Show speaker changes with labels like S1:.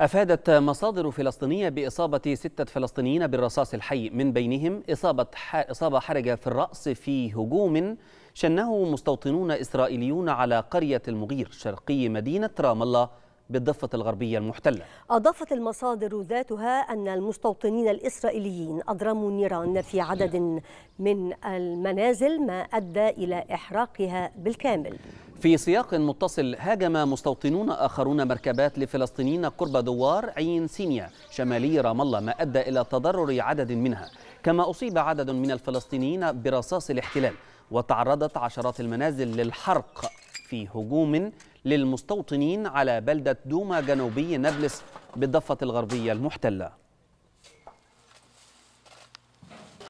S1: أفادت مصادر فلسطينية بإصابة ستة فلسطينيين بالرصاص الحي من بينهم إصابة إصابة حرجة في الرأس في هجوم شنه مستوطنون إسرائيليون على قرية المغير شرقي مدينة رام الله بالضفة
S2: الغربية المحتلة
S3: أضافت المصادر ذاتها أن المستوطنين الإسرائيليين أضرموا نيران في عدد من المنازل ما أدى إلى إحراقها بالكامل
S1: في سياق متصل هاجم مستوطنون آخرون مركبات لفلسطينيين قرب دوار عين سينيا شمالي رام الله ما أدى إلى تضرر عدد منها كما أصيب عدد من الفلسطينيين برصاص الاحتلال وتعرضت عشرات المنازل للحرق في هجوم للمستوطنين على بلدة دوما جنوبي نابلس بالضفة الغربية المحتلة